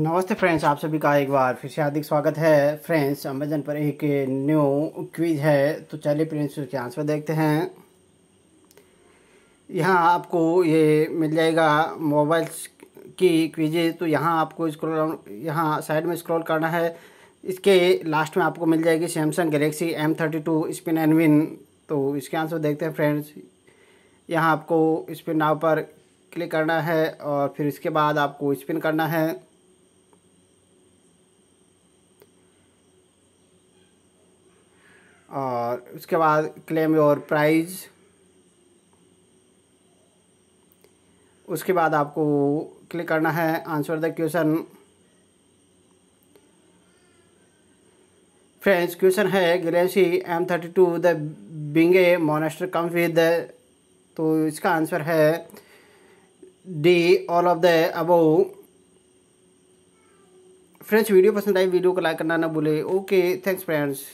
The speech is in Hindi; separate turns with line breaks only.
नमस्ते फ्रेंड्स आप सभी का एक बार फिर से हार्दिक स्वागत है फ्रेंड्स अमेजन पर एक न्यू क्विज है तो चलिए फ्रेंड्स उसके आंसर देखते हैं यहाँ आपको ये मिल जाएगा मोबाइल्स की क्विज तो यहाँ आपको स्क्रॉल यहाँ साइड में स्क्रॉल करना है इसके लास्ट में आपको मिल जाएगी Samsung Galaxy M thirty two spin and win तो इसके आंसर देखते हैं फ्रेंड्स यहाँ आपको स्पिन नाव पर क्लिक करना है और फिर इसके बाद आपको स्पिन करना है और उसके बाद क्लेम योर प्राइज उसके बाद आपको क्लिक करना है answer the question friends question है Galaxy M thirty two the binge monster comes with तो इसका आंसर है D all of the above friends video पसंद आई वीडियो को लाइक करना ना भूले ओके थैंक्स फ्रेंड्स